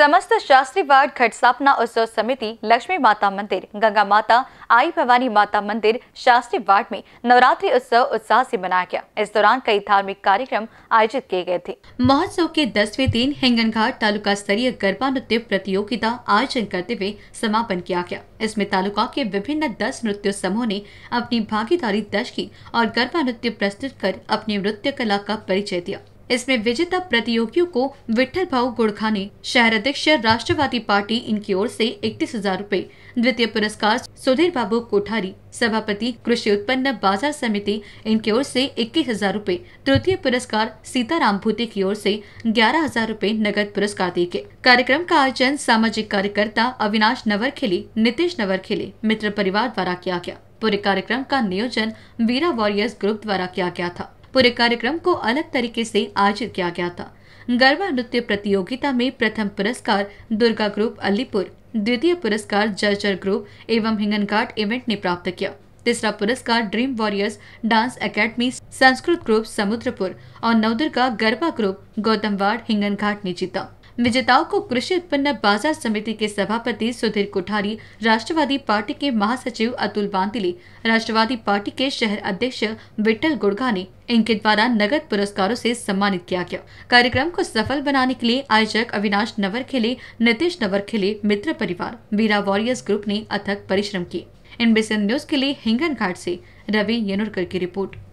समस्त वार्ड घट स्थापना उत्सव समिति लक्ष्मी माता मंदिर गंगा माता आई भवानी माता मंदिर शास्त्री वार्ड में नवरात्रि उत्सव उत्साह से मनाया गया इस दौरान कई धार्मिक कार्यक्रम आयोजित किए गए थे महोत्सव के दसवें दिन हिंगन घाट तालुका स्तरीय गरबा नृत्य प्रतियोगिता आयोजन करते हुए समापन किया गया इसमें तालुका के विभिन्न दस नृत्य समूह ने अपनी भागीदारी दर्ज की और गरबा नृत्य प्रस्तुत कर अपनी नृत्य कला का परिचय दिया इसमें विजेता प्रतियोगियों को विठल भाव गुड़खा ने शहर अध्यक्ष राष्ट्रवादी पार्टी इनकी ओर से इकतीस हजार रूपए द्वितीय पुरस्कार सुधीर बाबू कोठारी सभापति कृषि उत्पन्न बाजार समिति इनकी ओर से इक्कीस हजार रूपए तृतीय पुरस्कार सीताराम भूते की ओर से ग्यारह हजार रूपए नगद पुरस्कार दिए गए कार्यक्रम का आयोजन सामाजिक कार्यकर्ता अविनाश नितेश नवर खेले मित्र परिवार द्वारा किया गया पूरे कार्यक्रम का नियोजन वीरा वॉरियर्स ग्रुप द्वारा किया गया था पूरे कार्यक्रम को अलग तरीके से आयोजित किया गया था गरबा नृत्य प्रतियोगिता में प्रथम पुरस्कार दुर्गा ग्रुप अलीपुर द्वितीय पुरस्कार जर्जर ग्रुप एवं हिंगनघाट इवेंट ने प्राप्त किया तीसरा पुरस्कार dream warriors dance academy Sanskrit group Samudrapur और नवदुर्गा गरबा ग्रुप गौतमवाड़ हिंगनघाट ने जीता विजेताओं को कृषि उत्पन्न बाजार समिति के सभापति सुधीर कोठारी राष्ट्रवादी पार्टी के महासचिव अतुल बांतिले राष्ट्रवादी पार्टी के शहर अध्यक्ष विट्ठल गुड़गा ने इनके द्वारा नगद पुरस्कारों से सम्मानित किया गया कार्यक्रम को सफल बनाने के लिए आयोजक अविनाश नवरखेले नितिश नवरखेले मित्र परिवार वीरा वॉरियर्स ग्रुप ने अथक परिश्रम किए एनबीसी न्यूज के लिए हिंगन घाट ऐसी रवि येनुरकर की रिपोर्ट